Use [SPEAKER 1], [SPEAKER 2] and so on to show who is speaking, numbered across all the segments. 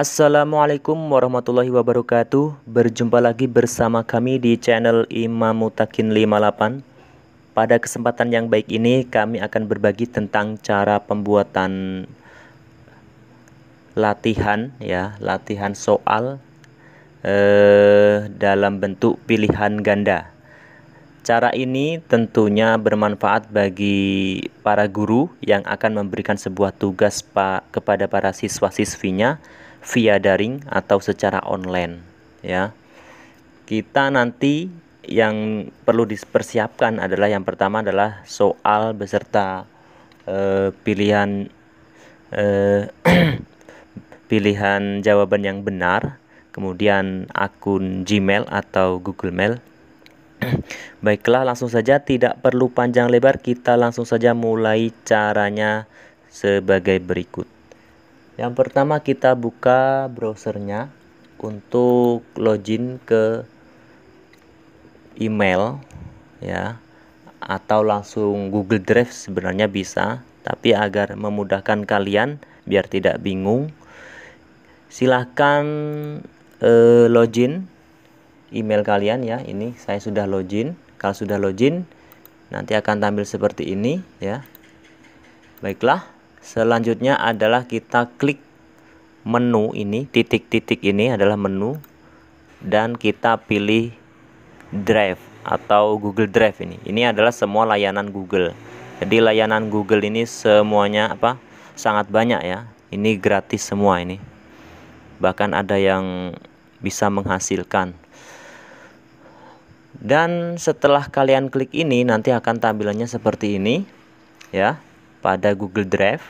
[SPEAKER 1] Assalamualaikum warahmatullahi wabarakatuh Berjumpa lagi bersama kami di channel Imam Mutakin 58 Pada kesempatan yang baik ini kami akan berbagi tentang cara pembuatan latihan ya Latihan soal eh, dalam bentuk pilihan ganda Cara ini tentunya bermanfaat bagi para guru yang akan memberikan sebuah tugas pa kepada para siswa-siswinya via daring atau secara online ya. Kita nanti yang perlu dipersiapkan adalah yang pertama adalah soal beserta eh, pilihan eh, pilihan jawaban yang benar, kemudian akun Gmail atau Google Mail. Baiklah, langsung saja tidak perlu panjang lebar, kita langsung saja mulai caranya sebagai berikut. Yang pertama kita buka browsernya untuk login ke email ya atau langsung Google Drive sebenarnya bisa, tapi agar memudahkan kalian biar tidak bingung silahkan eh, login email kalian ya. Ini saya sudah login. Kalau sudah login nanti akan tampil seperti ini ya. Baiklah selanjutnya adalah kita klik menu ini titik-titik ini adalah menu dan kita pilih Drive atau Google Drive ini ini adalah semua layanan Google jadi layanan Google ini semuanya apa sangat banyak ya ini gratis semua ini bahkan ada yang bisa menghasilkan dan setelah kalian klik ini nanti akan tampilannya seperti ini ya pada Google Drive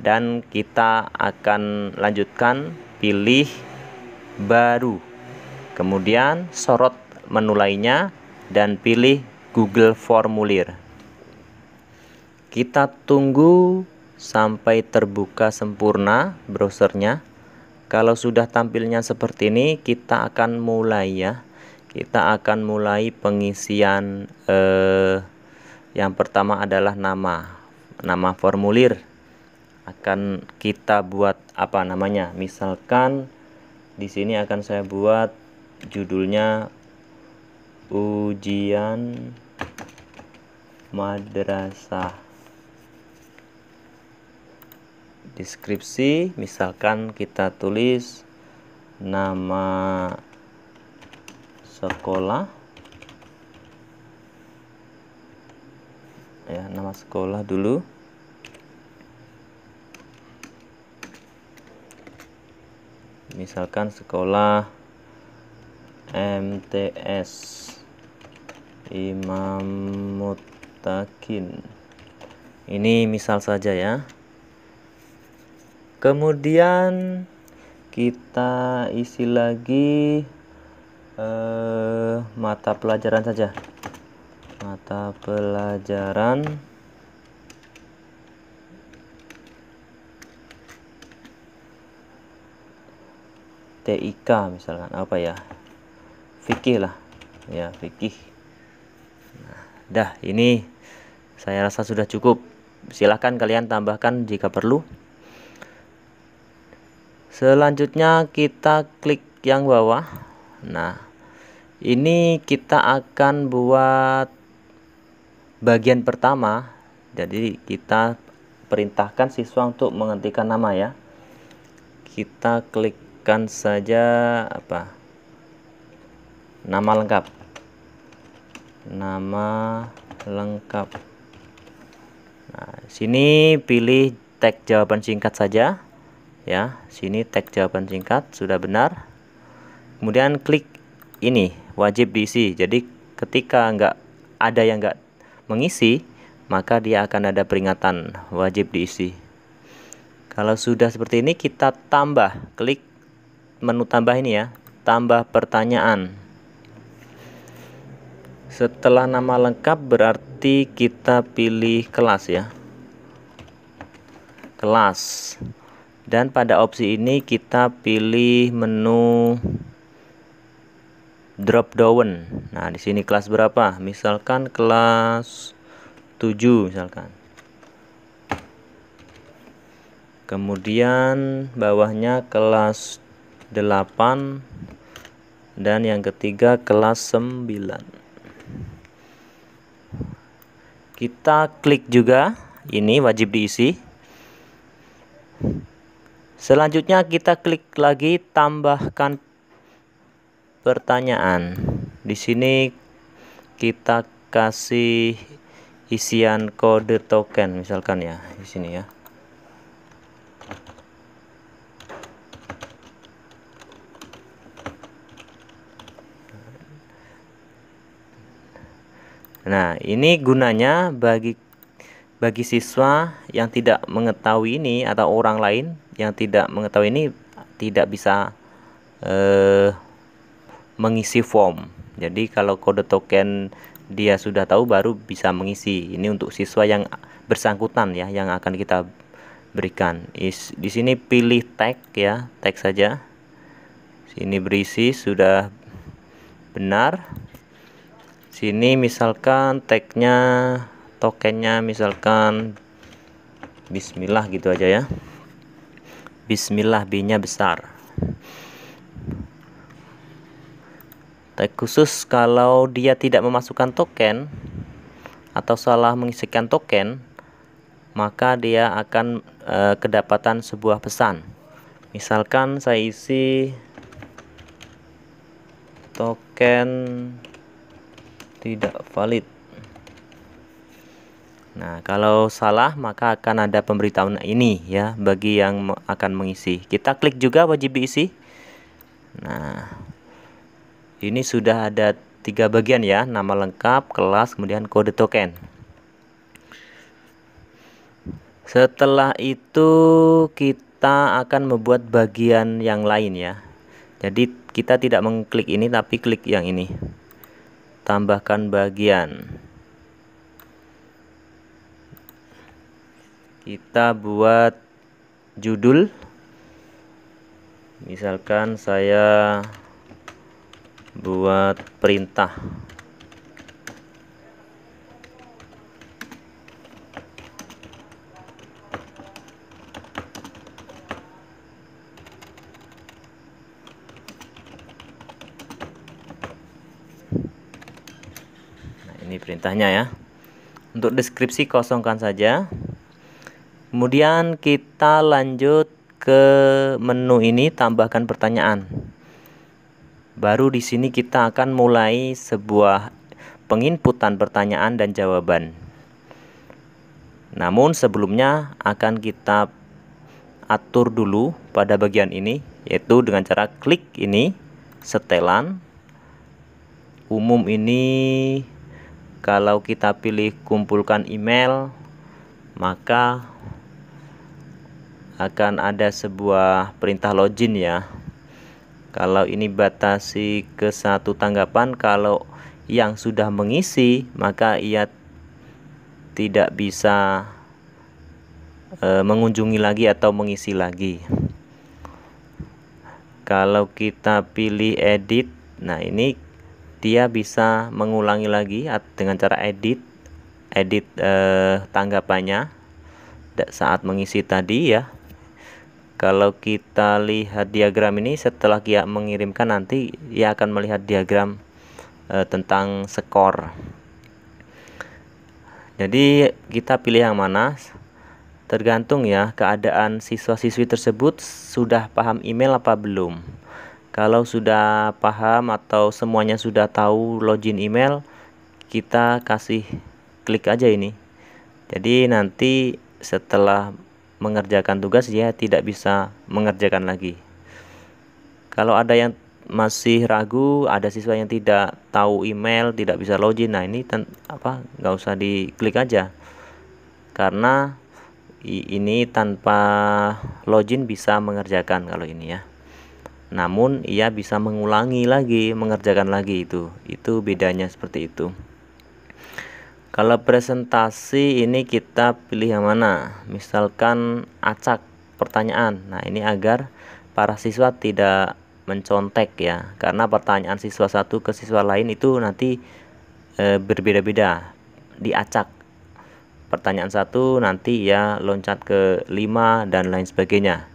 [SPEAKER 1] dan kita akan lanjutkan pilih baru kemudian sorot menu lainnya dan pilih Google Formulir kita tunggu sampai terbuka sempurna browsernya kalau sudah tampilnya seperti ini kita akan mulai ya kita akan mulai pengisian eh, yang pertama adalah nama nama formulir akan kita buat apa namanya misalkan di sini akan saya buat judulnya ujian madrasah deskripsi misalkan kita tulis nama sekolah ya nama sekolah dulu misalkan sekolah MTS Imam Mutakin ini misal saja ya kemudian kita isi lagi eh, mata pelajaran saja mata pelajaran TIK misalkan apa ya fikih lah ya fikih nah, dah ini saya rasa sudah cukup silahkan kalian tambahkan jika perlu selanjutnya kita klik yang bawah nah ini kita akan buat bagian pertama jadi kita perintahkan siswa untuk menghentikan nama ya kita klikkan saja apa nama lengkap nama lengkap nah sini pilih tag jawaban singkat saja ya sini tag jawaban singkat sudah benar kemudian klik ini wajib diisi jadi ketika nggak ada yang nggak mengisi, maka dia akan ada peringatan wajib diisi. Kalau sudah seperti ini kita tambah, klik menu tambah ini ya, tambah pertanyaan. Setelah nama lengkap berarti kita pilih kelas ya. Kelas. Dan pada opsi ini kita pilih menu drop down. Nah, di sini kelas berapa? Misalkan kelas 7 misalkan. Kemudian bawahnya kelas 8 dan yang ketiga kelas 9. Kita klik juga, ini wajib diisi. Selanjutnya kita klik lagi tambahkan pertanyaan. Di sini kita kasih isian kode token misalkan ya di sini ya. Nah, ini gunanya bagi bagi siswa yang tidak mengetahui ini atau orang lain yang tidak mengetahui ini tidak bisa eh mengisi form. Jadi kalau kode token dia sudah tahu baru bisa mengisi. Ini untuk siswa yang bersangkutan ya yang akan kita berikan. Is, di sini pilih tag ya, tag saja. Sini berisi sudah benar. Sini misalkan tagnya tokennya misalkan bismillah gitu aja ya. Bismillah B-nya besar khusus kalau dia tidak memasukkan token atau salah mengisikan token, maka dia akan e, kedapatan sebuah pesan. Misalkan saya isi token tidak valid. Nah, kalau salah maka akan ada pemberitahuan ini ya bagi yang akan mengisi. Kita klik juga wajib diisi. Nah, ini sudah ada tiga bagian ya nama lengkap kelas kemudian kode token setelah itu kita akan membuat bagian yang lain ya jadi kita tidak mengklik ini tapi klik yang ini tambahkan bagian kita buat judul misalkan saya buat perintah nah, ini perintahnya ya untuk deskripsi kosongkan saja kemudian kita lanjut ke menu ini tambahkan pertanyaan Baru di sini kita akan mulai sebuah penginputan pertanyaan dan jawaban. Namun sebelumnya akan kita atur dulu pada bagian ini yaitu dengan cara klik ini setelan umum ini kalau kita pilih kumpulkan email maka akan ada sebuah perintah login ya kalau ini batasi ke satu tanggapan kalau yang sudah mengisi maka ia tidak bisa e, mengunjungi lagi atau mengisi lagi kalau kita pilih edit nah ini dia bisa mengulangi lagi dengan cara edit edit e, tanggapannya saat mengisi tadi ya kalau kita lihat diagram ini setelah dia mengirimkan nanti ia akan melihat diagram e, tentang skor jadi kita pilih yang mana tergantung ya keadaan siswa-siswi tersebut sudah paham email apa belum kalau sudah paham atau semuanya sudah tahu login email kita kasih klik aja ini jadi nanti setelah mengerjakan tugas dia tidak bisa mengerjakan lagi. Kalau ada yang masih ragu, ada siswa yang tidak tahu email, tidak bisa login. Nah, ini apa nggak usah diklik aja. Karena ini tanpa login bisa mengerjakan kalau ini ya. Namun ia bisa mengulangi lagi, mengerjakan lagi itu. Itu bedanya seperti itu kalau presentasi ini kita pilih yang mana misalkan acak pertanyaan nah ini agar para siswa tidak mencontek ya karena pertanyaan siswa satu ke siswa lain itu nanti e, berbeda-beda diacak pertanyaan satu nanti ya loncat ke lima dan lain sebagainya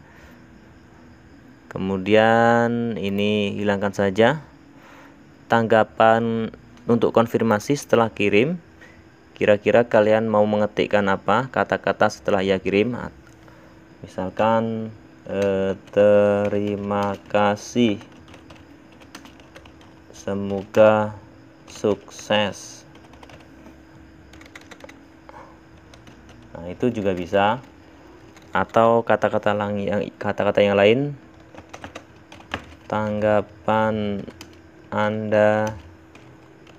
[SPEAKER 1] kemudian ini hilangkan saja tanggapan untuk konfirmasi setelah kirim kira-kira kalian mau mengetikkan apa kata-kata setelah ia ya kirim misalkan eh, terima kasih semoga sukses nah itu juga bisa atau kata-kata yang kata-kata yang lain tanggapan anda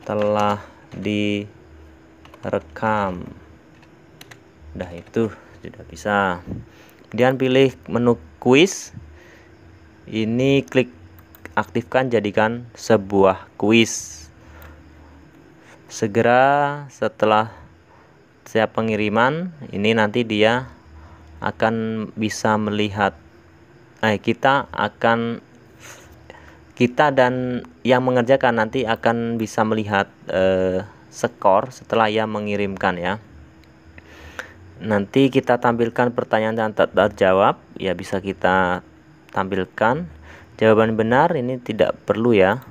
[SPEAKER 1] telah di rekam udah itu sudah bisa kemudian pilih menu quiz ini klik aktifkan jadikan sebuah quiz segera setelah setiap pengiriman ini nanti dia akan bisa melihat eh kita akan kita dan yang mengerjakan nanti akan bisa melihat eh, skor setelah ia mengirimkan ya nanti kita tampilkan pertanyaan dan tak terjawab ya bisa kita tampilkan jawaban benar ini tidak perlu ya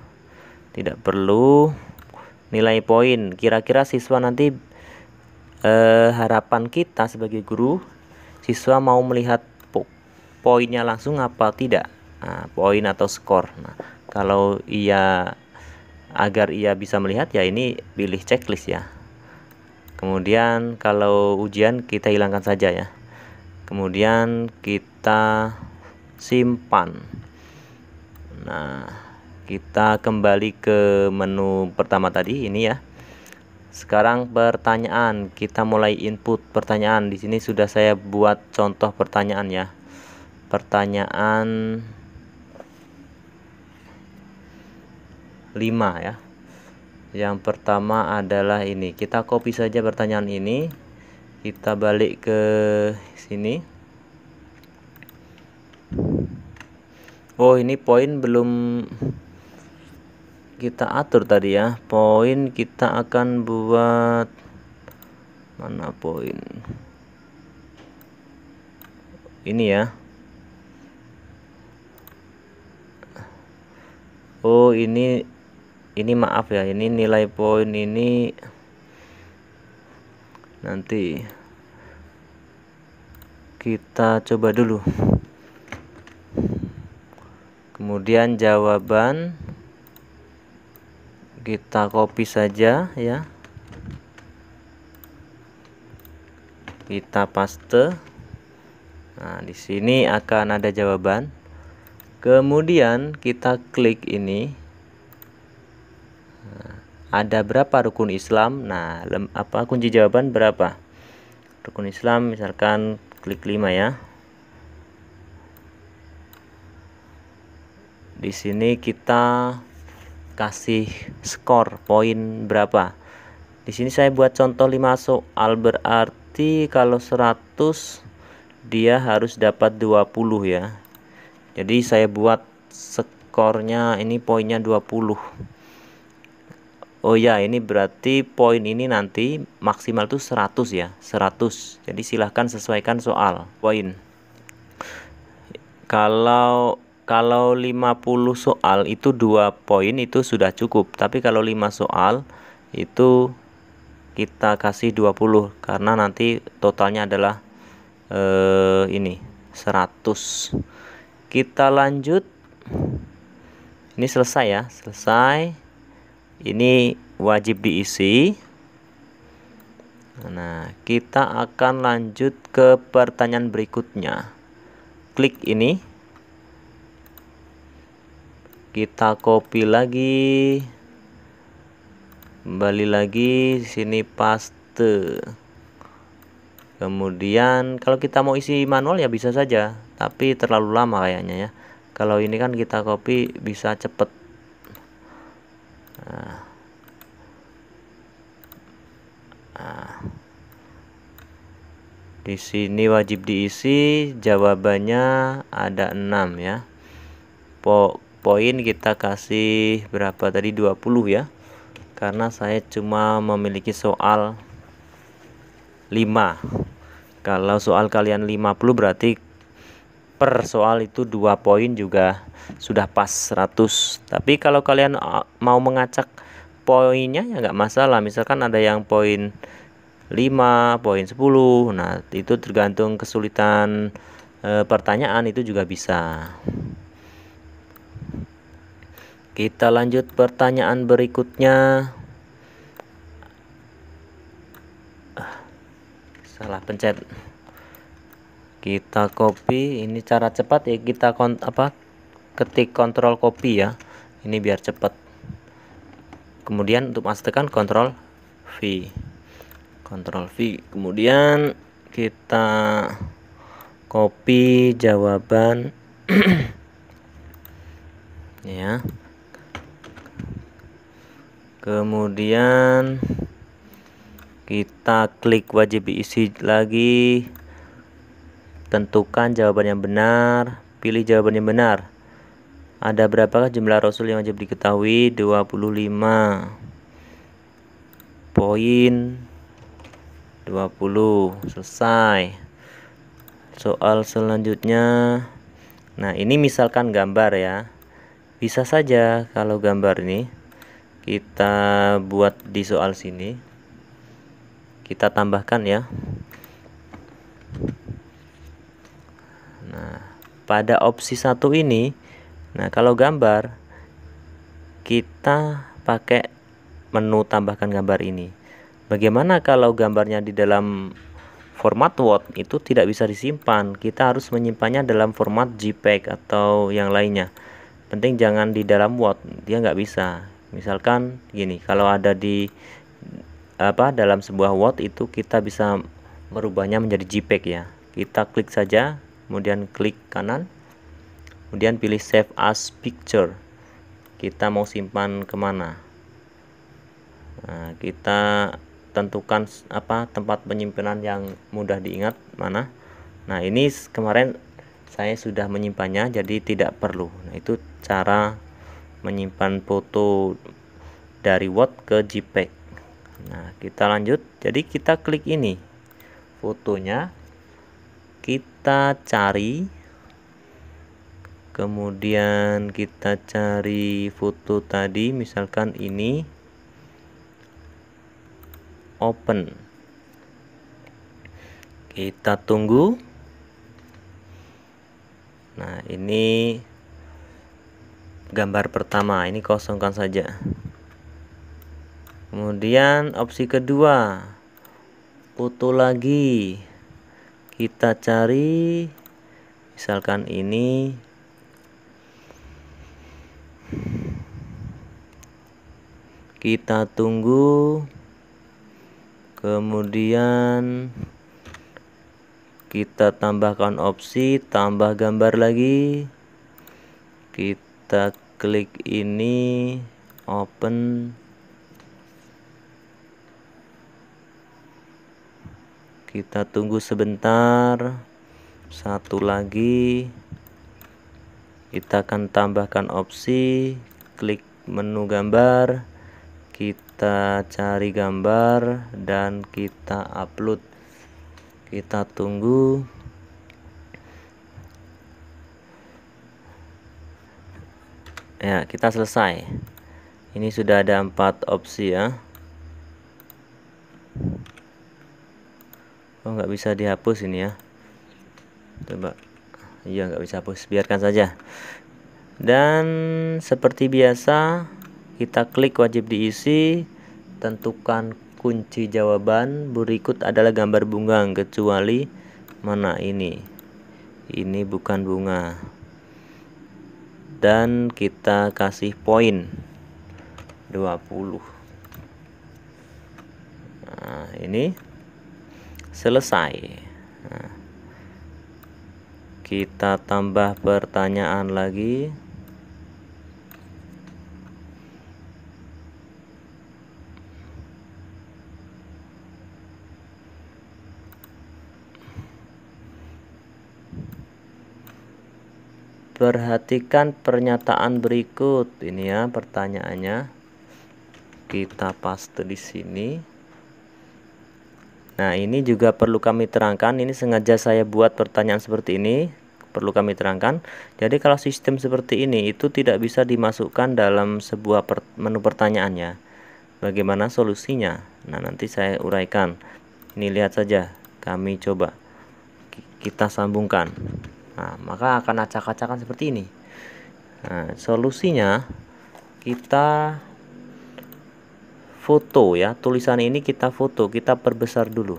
[SPEAKER 1] tidak perlu nilai poin kira-kira siswa nanti eh, harapan kita sebagai guru siswa mau melihat po poinnya langsung apa tidak nah, poin atau skor nah, kalau ia agar ia bisa melihat ya ini pilih checklist ya kemudian kalau ujian kita hilangkan saja ya kemudian kita simpan nah kita kembali ke menu pertama tadi ini ya sekarang pertanyaan kita mulai input pertanyaan di sini sudah saya buat contoh pertanyaan ya pertanyaan 5 ya yang pertama adalah ini kita copy saja pertanyaan ini kita balik ke sini Oh ini poin belum kita atur tadi ya poin kita akan buat mana poin ini ya Oh ini ini maaf ya ini nilai poin ini nanti kita coba dulu kemudian jawaban kita copy saja ya kita paste nah di sini akan ada jawaban kemudian kita klik ini ada berapa rukun Islam nah lem, apa kunci jawaban berapa rukun Islam misalkan klik 5 ya di sini kita kasih skor poin berapa di sini saya buat contoh 5 soal berarti kalau 100 dia harus dapat 20 ya jadi saya buat skornya ini poinnya 20 Oh ya, ini berarti poin ini nanti maksimal tuh 100 ya, 100. Jadi silahkan sesuaikan soal poin. Kalau kalau 50 soal itu dua poin itu sudah cukup, tapi kalau 5 soal itu kita kasih 20 karena nanti totalnya adalah eh ini 100. Kita lanjut. Ini selesai ya, selesai ini wajib diisi nah kita akan lanjut ke pertanyaan berikutnya klik ini kita copy lagi kembali lagi sini paste kemudian kalau kita mau isi manual ya bisa saja tapi terlalu lama kayaknya ya kalau ini kan kita copy bisa cepet Ah. Ah. di sini wajib diisi jawabannya ada 6 ya po poin kita kasih berapa tadi 20 ya karena saya cuma memiliki soal 5 kalau soal kalian 50 berarti per soal itu dua poin juga sudah pas 100 tapi kalau kalian uh, mau mengacak poinnya ya nggak masalah misalkan ada yang poin 5 poin 10 nah itu tergantung kesulitan e, pertanyaan itu juga bisa kita lanjut pertanyaan berikutnya ah, salah pencet kita copy ini cara cepat ya kita kon apa ketik kontrol copy ya ini biar cepat kemudian untuk pastikan kontrol V kontrol V kemudian kita copy jawaban ya kemudian kita klik wajib isi lagi Tentukan jawaban yang benar, pilih jawaban yang benar. Ada berapakah jumlah rasul yang wajib diketahui? 25. Poin 20. Selesai. Soal selanjutnya. Nah, ini misalkan gambar ya. Bisa saja kalau gambar ini kita buat di soal sini kita tambahkan ya Nah, pada opsi satu ini, nah kalau gambar kita pakai menu tambahkan gambar ini. Bagaimana kalau gambarnya di dalam format Word itu tidak bisa disimpan? Kita harus menyimpannya dalam format JPEG atau yang lainnya. Penting jangan di dalam Word, dia nggak bisa. Misalkan gini, kalau ada di apa dalam sebuah Word itu kita bisa merubahnya menjadi JPEG ya. Kita klik saja kemudian klik kanan kemudian pilih save as picture kita mau simpan kemana nah, kita tentukan apa tempat penyimpanan yang mudah diingat mana nah ini kemarin saya sudah menyimpannya jadi tidak perlu nah itu cara menyimpan foto dari Word ke JPEG nah kita lanjut jadi kita klik ini fotonya kita cari kemudian kita cari foto tadi misalkan ini open kita tunggu nah ini gambar pertama ini kosongkan saja kemudian opsi kedua foto lagi kita cari misalkan ini kita tunggu kemudian kita tambahkan opsi tambah gambar lagi kita klik ini open kita tunggu sebentar satu lagi kita akan tambahkan opsi klik menu gambar kita cari gambar dan kita upload kita tunggu ya kita selesai ini sudah ada empat opsi ya oh nggak bisa dihapus ini ya coba iya nggak bisa hapus biarkan saja dan seperti biasa kita klik wajib diisi tentukan kunci jawaban berikut adalah gambar bunga kecuali mana ini ini bukan bunga dan kita kasih poin 20 nah ini selesai nah. kita tambah pertanyaan lagi perhatikan pernyataan berikut ini ya pertanyaannya kita paste di sini Nah, ini juga perlu kami terangkan. Ini sengaja saya buat pertanyaan seperti ini, perlu kami terangkan. Jadi, kalau sistem seperti ini itu tidak bisa dimasukkan dalam sebuah per menu pertanyaannya. Bagaimana solusinya? Nah, nanti saya uraikan. Ini lihat saja, kami coba kita sambungkan. Nah, maka akan acak-acakan seperti ini. Nah, solusinya kita foto ya tulisan ini kita foto kita perbesar dulu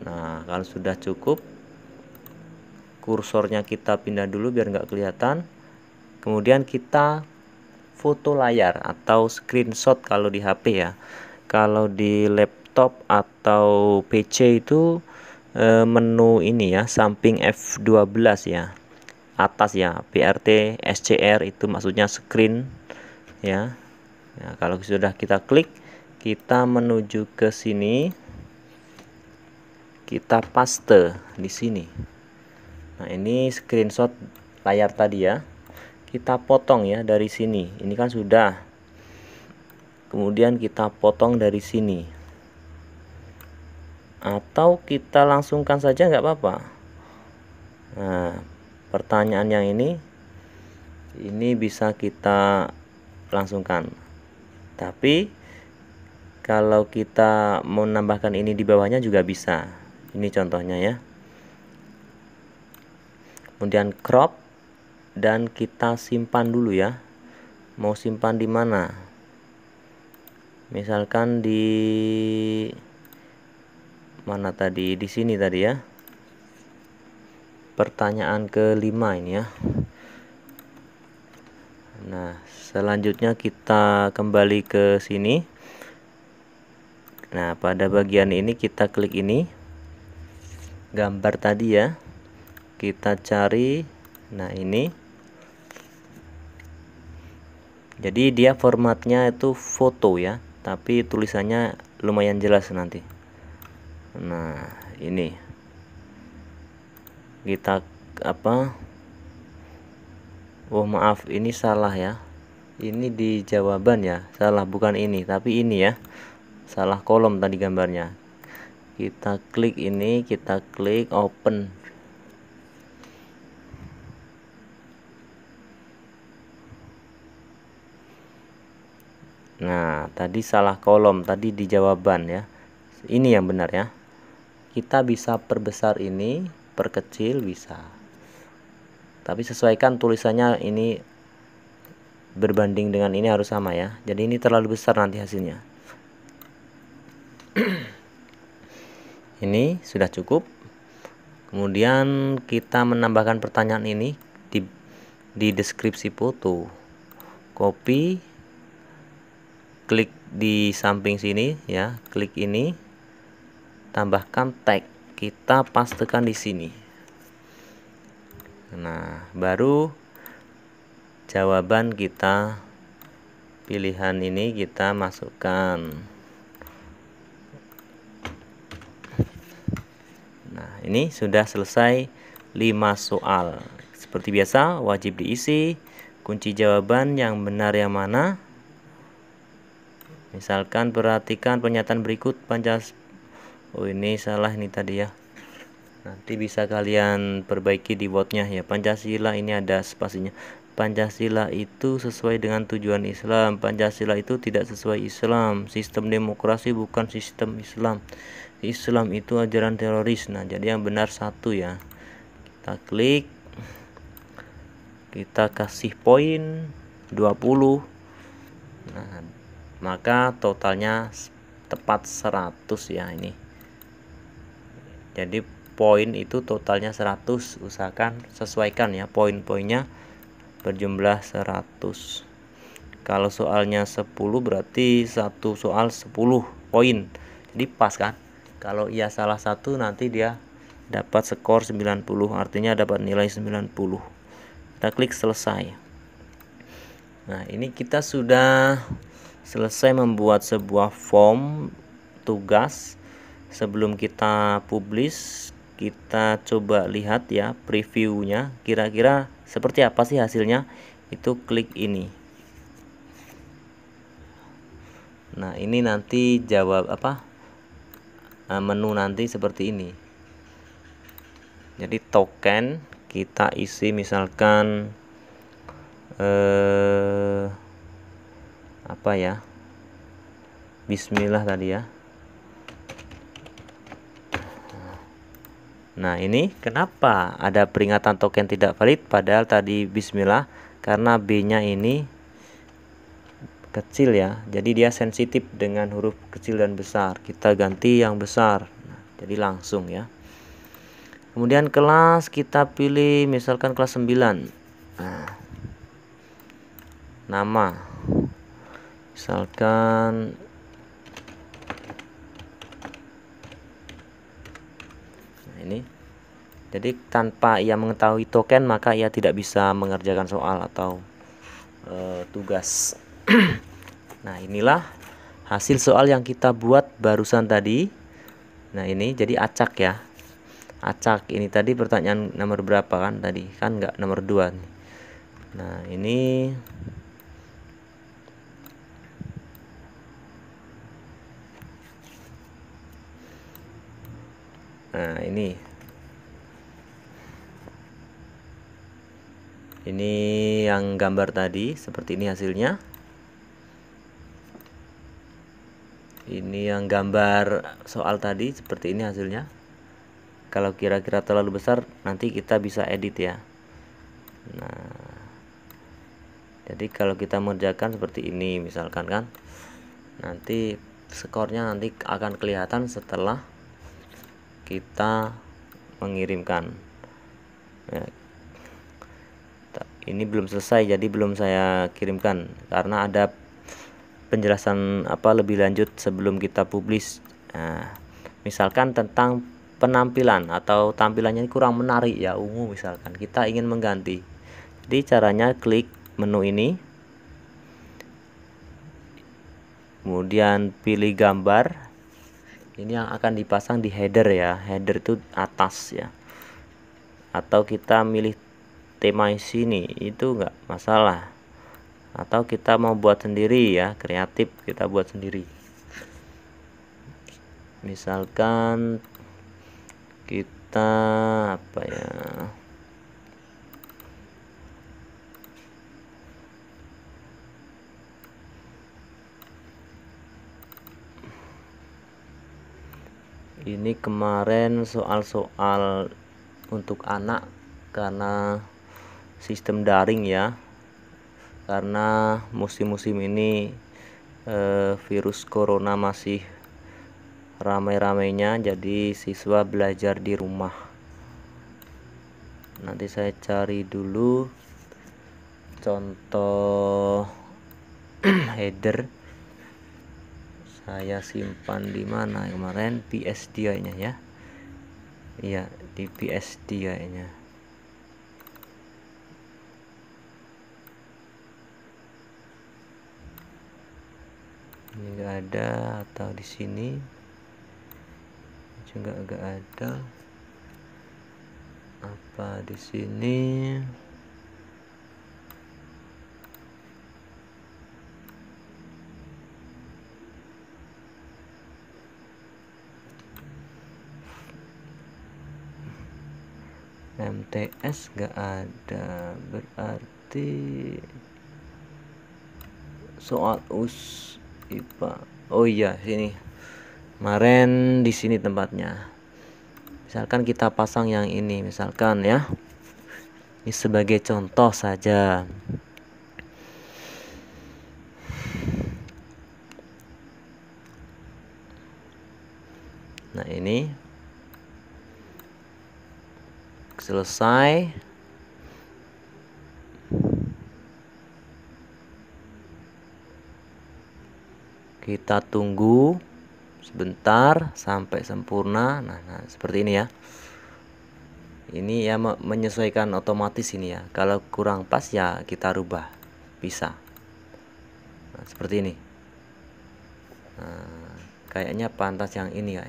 [SPEAKER 1] nah kalau sudah cukup kursornya kita pindah dulu biar nggak kelihatan kemudian kita foto layar atau screenshot kalau di HP ya kalau di laptop atau PC itu e, menu ini ya samping F12 ya atas ya PRT SCR itu maksudnya screen ya Nah, kalau sudah kita klik, kita menuju ke sini. Kita paste di sini. Nah, ini screenshot layar tadi ya. Kita potong ya dari sini. Ini kan sudah. Kemudian kita potong dari sini. Atau kita langsungkan saja nggak apa-apa. Nah, pertanyaan yang ini ini bisa kita langsungkan tapi kalau kita mau menambahkan ini di bawahnya juga bisa. Ini contohnya ya. Kemudian crop dan kita simpan dulu ya. Mau simpan di mana? Misalkan di mana tadi? Di sini tadi ya. Pertanyaan kelima ini ya. Nah, selanjutnya kita kembali ke sini nah pada bagian ini kita klik ini gambar tadi ya kita cari nah ini jadi dia formatnya itu foto ya tapi tulisannya lumayan jelas nanti nah ini kita apa Oh maaf ini salah ya ini di jawaban ya salah bukan ini tapi ini ya salah kolom tadi gambarnya kita klik ini kita klik open Nah, tadi salah kolom, tadi di jawaban ya. Ini yang benar ya. Kita bisa perbesar ini, perkecil bisa. Tapi sesuaikan tulisannya ini berbanding dengan ini harus sama ya jadi ini terlalu besar nanti hasilnya ini sudah cukup kemudian kita menambahkan pertanyaan ini di, di deskripsi foto copy klik di samping sini ya klik ini tambahkan tag kita pastekan di sini nah baru jawaban kita pilihan ini kita masukkan nah ini sudah selesai 5 soal seperti biasa wajib diisi kunci jawaban yang benar yang mana misalkan perhatikan pernyataan berikut Pancas oh ini salah ini tadi ya nanti bisa kalian perbaiki di botnya ya Pancasila ini ada spasinya Pancasila itu sesuai dengan tujuan Islam. Pancasila itu tidak sesuai Islam. Sistem demokrasi bukan sistem Islam. Islam itu ajaran teroris. Nah, jadi yang benar satu ya. Kita klik. Kita kasih poin 20. Nah, maka totalnya tepat 100 ya ini. Jadi poin itu totalnya 100, usahakan sesuaikan ya poin-poinnya berjumlah 100 kalau soalnya 10 berarti satu soal 10 poin jadi pas kan kalau ia salah satu nanti dia dapat skor 90 artinya dapat nilai 90 kita klik selesai nah ini kita sudah selesai membuat sebuah form tugas sebelum kita publish kita coba lihat ya previewnya kira-kira seperti apa sih hasilnya itu klik ini nah ini nanti jawab apa nah, menu nanti seperti ini jadi token kita isi misalkan eh apa ya Bismillah tadi ya Nah, ini kenapa ada peringatan token tidak valid padahal tadi bismillah karena B-nya ini kecil ya. Jadi dia sensitif dengan huruf kecil dan besar. Kita ganti yang besar. Nah, jadi langsung ya. Kemudian kelas kita pilih misalkan kelas 9. Nah, nama misalkan ini jadi tanpa ia mengetahui token maka ia tidak bisa mengerjakan soal atau e, tugas nah inilah hasil soal yang kita buat barusan tadi nah ini jadi acak ya acak ini tadi pertanyaan nomor berapa kan tadi kan nggak nomor 2 nah ini nah ini ini yang gambar tadi seperti ini hasilnya ini yang gambar soal tadi seperti ini hasilnya kalau kira-kira terlalu besar nanti kita bisa edit ya nah jadi kalau kita mengerjakan seperti ini misalkan kan nanti skornya nanti akan kelihatan setelah kita mengirimkan ya, ini belum selesai jadi belum saya kirimkan karena ada penjelasan apa lebih lanjut sebelum kita publis. nah, misalkan tentang penampilan atau tampilannya kurang menarik ya ungu misalkan kita ingin mengganti jadi caranya klik menu ini kemudian pilih gambar ini yang akan dipasang di header ya header itu atas ya atau kita milih tema sini itu enggak masalah atau kita mau buat sendiri ya kreatif kita buat sendiri misalkan kita apa ya ini kemarin soal-soal untuk anak karena sistem daring ya karena musim-musim ini eh, virus corona masih ramai-ramainya jadi siswa belajar di rumah nanti saya cari dulu contoh header saya simpan di mana ya kemarin psdi nya ya iya di psdi nya ini enggak ada atau di sini juga enggak ada apa di sini MTS gak ada berarti soal US IPA oh iya sini kemarin di sini tempatnya misalkan kita pasang yang ini misalkan ya ini sebagai contoh saja nah ini selesai kita tunggu sebentar sampai sempurna nah, nah seperti ini ya ini ya menyesuaikan otomatis ini ya kalau kurang pas ya kita rubah bisa nah, seperti ini nah, kayaknya pantas yang ini ya.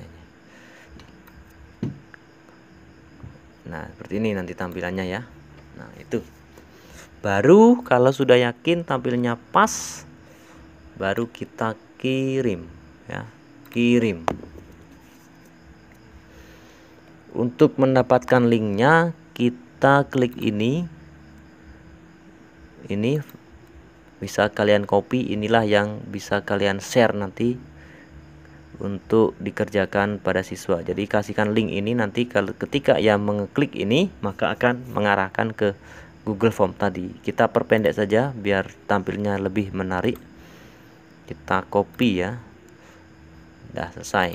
[SPEAKER 1] nah seperti ini nanti tampilannya ya nah itu baru kalau sudah yakin tampilnya pas baru kita kirim ya kirim untuk mendapatkan linknya kita klik ini ini bisa kalian copy inilah yang bisa kalian share nanti untuk dikerjakan pada siswa. Jadi kasihkan link ini nanti ketika yang mengeklik ini maka akan mengarahkan ke Google Form tadi. Kita perpendek saja biar tampilnya lebih menarik. Kita copy ya. Sudah selesai.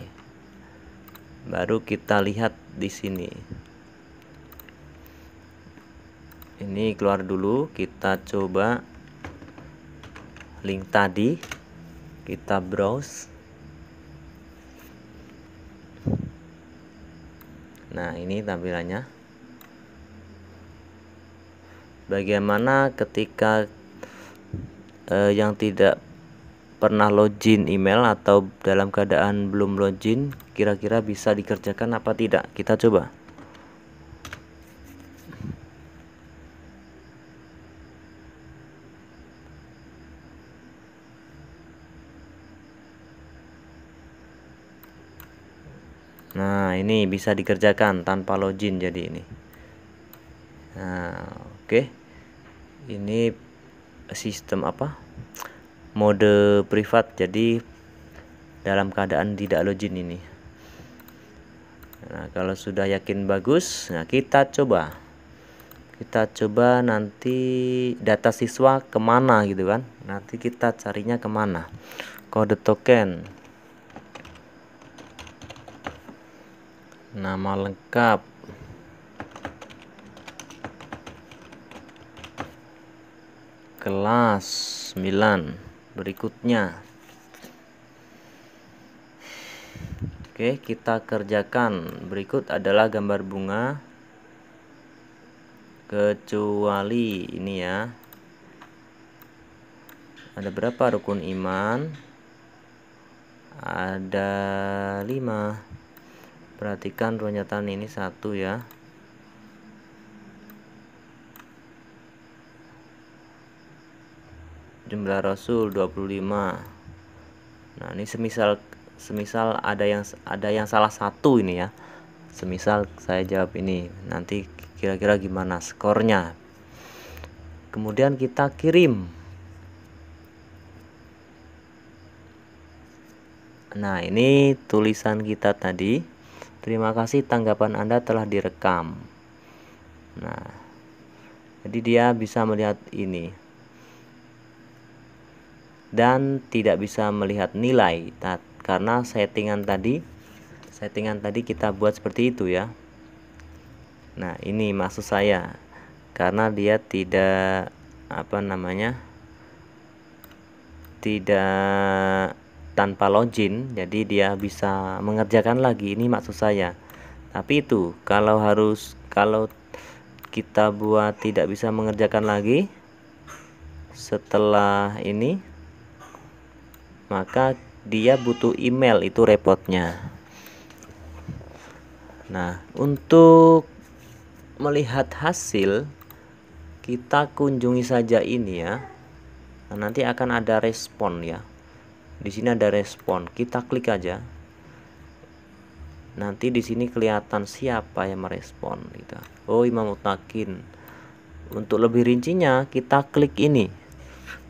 [SPEAKER 1] Baru kita lihat di sini. Ini keluar dulu, kita coba link tadi. Kita browse Nah, ini tampilannya. Bagaimana ketika eh, yang tidak pernah login email atau dalam keadaan belum login, kira-kira bisa dikerjakan apa tidak? Kita coba. Nah, ini bisa dikerjakan tanpa login jadi ini. Nah, oke. Okay. Ini sistem apa? Mode privat jadi dalam keadaan tidak login ini. Nah, kalau sudah yakin bagus, nah kita coba. Kita coba nanti data siswa kemana gitu kan. Nanti kita carinya kemana. Kode token. nama lengkap kelas 9 berikutnya Oke kita kerjakan berikut adalah gambar bunga kecuali ini ya ada berapa rukun iman ada 5 perhatikan runyatan ini satu ya jumlah rasul 25 nah ini semisal semisal ada yang ada yang salah satu ini ya semisal saya jawab ini nanti kira-kira gimana skornya kemudian kita kirim nah ini tulisan kita tadi Terima kasih tanggapan Anda telah direkam. Nah, jadi dia bisa melihat ini dan tidak bisa melihat nilai karena settingan tadi settingan tadi kita buat seperti itu ya nah ini maksud saya karena dia tidak apa namanya tidak tanpa login jadi dia bisa mengerjakan lagi ini maksud saya tapi itu kalau harus kalau kita buat tidak bisa mengerjakan lagi setelah ini maka dia butuh email itu repotnya nah untuk melihat hasil kita kunjungi saja ini ya nah, nanti akan ada respon ya di sini ada respon kita klik aja nanti di sini kelihatan siapa yang merespon gitu oh Imam Mutakin untuk lebih rincinya kita klik ini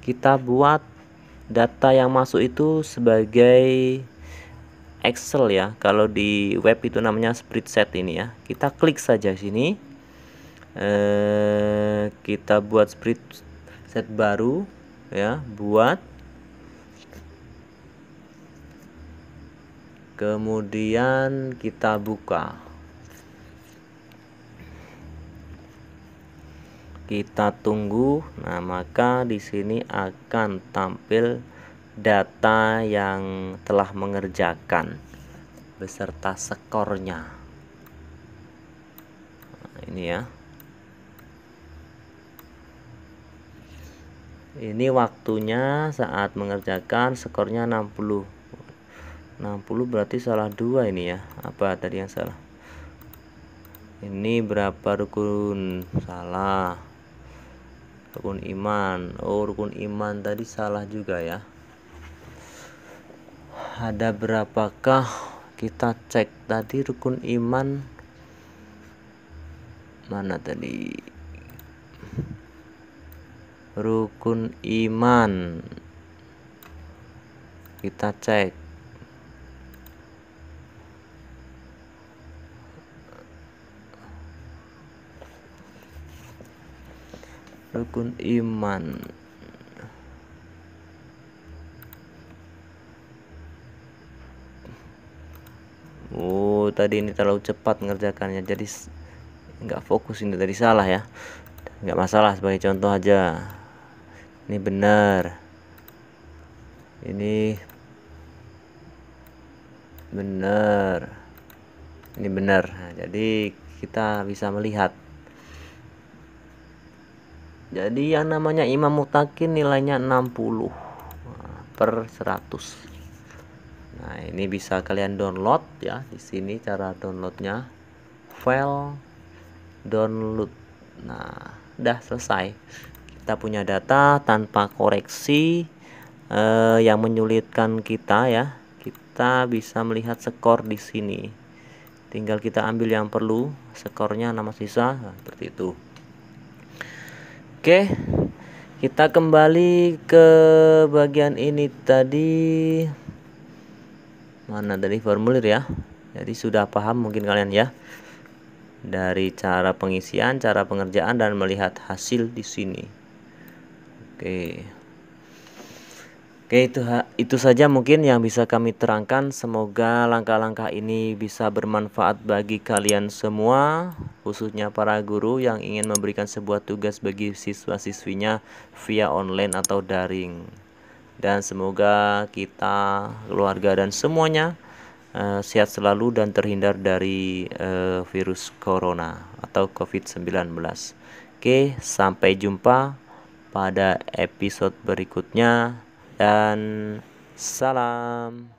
[SPEAKER 1] kita buat data yang masuk itu sebagai Excel ya kalau di web itu namanya spreadsheet ini ya kita klik saja sini eh, kita buat spreadsheet baru ya buat kemudian kita buka kita tunggu nah maka di sini akan tampil data yang telah mengerjakan beserta skornya nah, ini ya ini waktunya saat mengerjakan skornya 60 60 berarti salah dua ini ya apa tadi yang salah ini berapa rukun salah rukun iman oh rukun iman tadi salah juga ya ada berapakah kita cek tadi rukun iman mana tadi rukun iman kita cek rukun iman Oh tadi ini terlalu cepat mengerjakannya, jadi nggak fokus ini tadi salah ya nggak masalah sebagai contoh aja ini benar ini benar ini benar nah, jadi kita bisa melihat jadi yang namanya imam mutakin nilainya 60 per 100 nah ini bisa kalian download ya di sini cara downloadnya file download nah udah selesai kita punya data tanpa koreksi eh, yang menyulitkan kita ya kita bisa melihat skor di sini tinggal kita ambil yang perlu skornya nama sisa nah, seperti itu Oke, kita kembali ke bagian ini tadi. Mana dari formulir ya? Jadi sudah paham mungkin kalian ya. Dari cara pengisian, cara pengerjaan dan melihat hasil di sini. Oke. Oke, itu itu saja mungkin yang bisa kami terangkan. Semoga langkah-langkah ini bisa bermanfaat bagi kalian semua, khususnya para guru yang ingin memberikan sebuah tugas bagi siswa-siswinya via online atau daring. Dan semoga kita, keluarga dan semuanya uh, sehat selalu dan terhindar dari uh, virus corona atau COVID-19. Oke, sampai jumpa pada episode berikutnya dan salam.